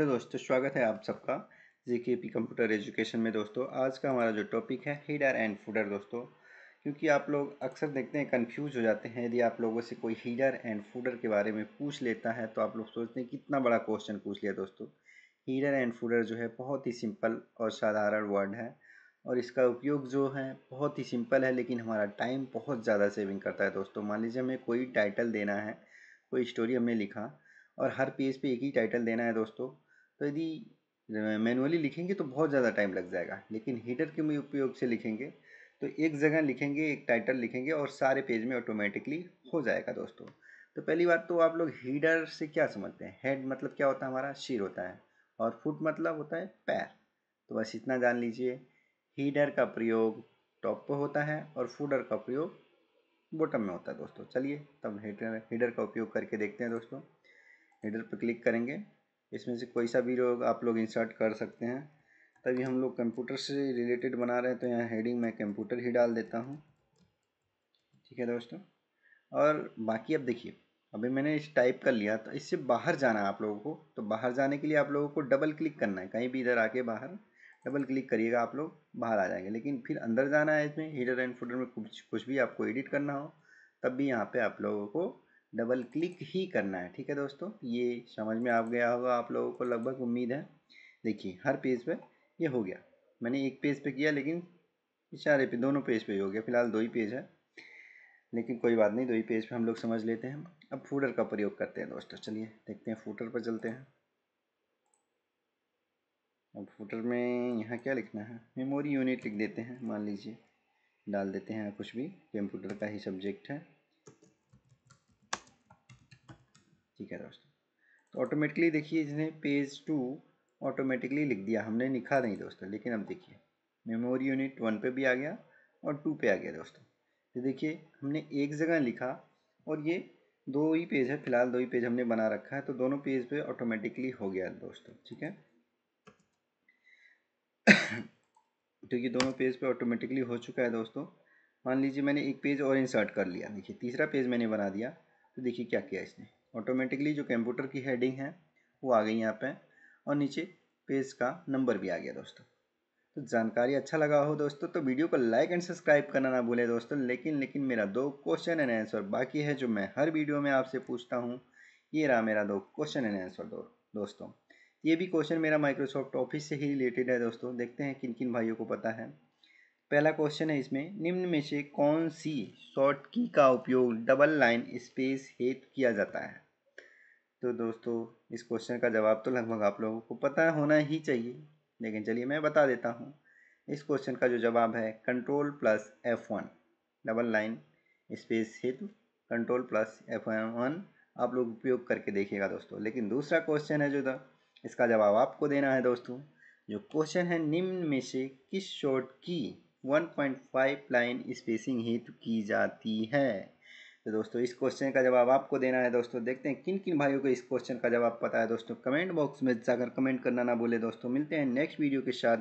hello दोस्तों स्वागत है आप सबका जी के पी कंप्यूटर एजुकेशन में दोस्तों आज का हमारा जो टॉपिक है हीडर एंड फूडर दोस्तों क्योंकि आप लोग अक्सर देखते हैं कंफ्यूज हो जाते हैं यदि आप लोगों से कोई हीडर एंड फूडर के बारे में पूछ लेता है तो आप लोग सोचते हैं कितना बड़ा क्वेश्चन पूछ लिया दोस्तों हीडर एंड फूडर जो है बहुत ही सिंपल और साधारण वर्ड है और इसका उपयोग जो है बहुत ही सिंपल है लेकिन हमारा टाइम बहुत ज़्यादा सेविंग करता है दोस्तों मान लीजिए हमें कोई टाइटल देना है कोई स्टोरी हमने लिखा और हर पेज पे एक ही टाइटल देना है दोस्तों तो यदि मैनुअली लिखेंगे तो बहुत ज़्यादा टाइम लग जाएगा लेकिन हीटर के उपयोग से लिखेंगे तो एक जगह लिखेंगे एक टाइटल लिखेंगे और सारे पेज में ऑटोमेटिकली हो जाएगा दोस्तों तो पहली बात तो आप लोग हीडर से क्या समझते हैं हेड मतलब क्या होता है हमारा शीर होता है और फुट मतलब होता है पैर तो बस इतना जान लीजिए हीडर का प्रयोग टॉप पर होता है और फूडर का प्रयोग बॉटम में होता है दोस्तों चलिए तब हीटर हीडर का उपयोग करके देखते हैं दोस्तों हीडर पर क्लिक करेंगे इसमें से कोई सा भी लोग आप लोग इंसर्ट कर सकते हैं तभी हम लोग कंप्यूटर से रिलेटेड बना रहे हैं तो यहाँ हेडिंग मैं कंप्यूटर ही डाल देता हूँ ठीक है दोस्तों और बाकी अब देखिए अभी मैंने इस टाइप कर लिया तो इससे बाहर जाना है आप लोगों को तो बाहर जाने के लिए आप लोगों को डबल क्लिक करना है कहीं भी इधर आके बाहर डबल क्लिक करिएगा आप लोग बाहर आ जाएंगे लेकिन फिर अंदर जाना है इसमें हीडर एंड फूटर में कुछ कुछ भी आपको एडिट करना हो तब भी यहाँ पे आप लोगों को डबल क्लिक ही करना है ठीक है दोस्तों ये समझ में आ गया होगा आप लोगों को लगभग उम्मीद है देखिए हर पेज पे ये हो गया मैंने एक पेज पे किया लेकिन सारे पे दोनों पेज पे ही हो गया फिलहाल दो ही पेज है लेकिन कोई बात नहीं दो ही पेज पे हम लोग समझ लेते हैं अब फूटर का प्रयोग करते हैं दोस्तों चलिए देखते हैं फूटर पर चलते हैं अब फूटर में यहाँ क्या लिखना है मेमोरी यूनिट लिख देते हैं मान लीजिए डाल देते हैं कुछ भी कंप्यूटर का ही सब्जेक्ट है ठीक है दोस्तों तो ऑटोमेटिकली देखिए इसने पेज टू ऑटोमेटिकली लिख दिया हमने लिखा नहीं दोस्तों लेकिन अब देखिए मेमोरी यूनिट वन पे भी आ गया और टू पे आ गया दोस्तों तो देखिए हमने एक जगह लिखा और ये दो ही पेज है फिलहाल दो ही पेज हमने बना रखा है तो दोनों पेज पे ऑटोमेटिकली हो गया दोस्तों ठीक है तो ये दोनों पेज पे ऑटोमेटिकली हो चुका है दोस्तों मान लीजिए मैंने एक पेज और इंसर्ट कर लिया देखिए तीसरा पेज मैंने बना दिया तो देखिए क्या किया इसने ऑटोमेटिकली जो कंप्यूटर की हेडिंग है वो आ गई यहाँ पे और नीचे पेज का नंबर भी आ गया दोस्तों तो जानकारी अच्छा लगा हो दोस्तों तो वीडियो को लाइक एंड सब्सक्राइब करना ना भूलें दोस्तों लेकिन लेकिन मेरा दो क्वेश्चन एंड आंसर बाकी है जो मैं हर वीडियो में आपसे पूछता हूँ ये रहा मेरा दो क्वेश्चन एंड आंसर दो दोस्तों ये भी क्वेश्चन मेरा माइक्रोसॉफ्ट ऑफिस से ही रिलेटेड है दोस्तों देखते हैं किन किन भाइयों को पता है पहला क्वेश्चन है इसमें निम्न में से कौन सी शॉर्ट की का उपयोग डबल लाइन स्पेस हेतु किया जाता है तो दोस्तों इस क्वेश्चन का जवाब तो लगभग आप लोगों को पता होना ही चाहिए लेकिन चलिए मैं बता देता हूँ इस क्वेश्चन का जो जवाब है control plus F one double line space हेतु कंट्रोल प्लस एफ वन आप लोग उपयोग करके देखिएगा दोस्तों लेकिन दूसरा क्वेश्चन है जो था इसका जवाब आपको देना है दोस्तों जो क्वेश्चन है निम्न में से किस शॉट की one point five line spacing हेतु की जाती है तो दोस्तों इस क्वेश्चन का जवाब आपको देना है दोस्तों देखते हैं किन किन भाइयों को इस क्वेश्चन का जवाब पता है दोस्तों कमेंट बॉक्स में जाकर कमेंट करना ना बोले दोस्तों मिलते हैं नेक्स्ट वीडियो के साथ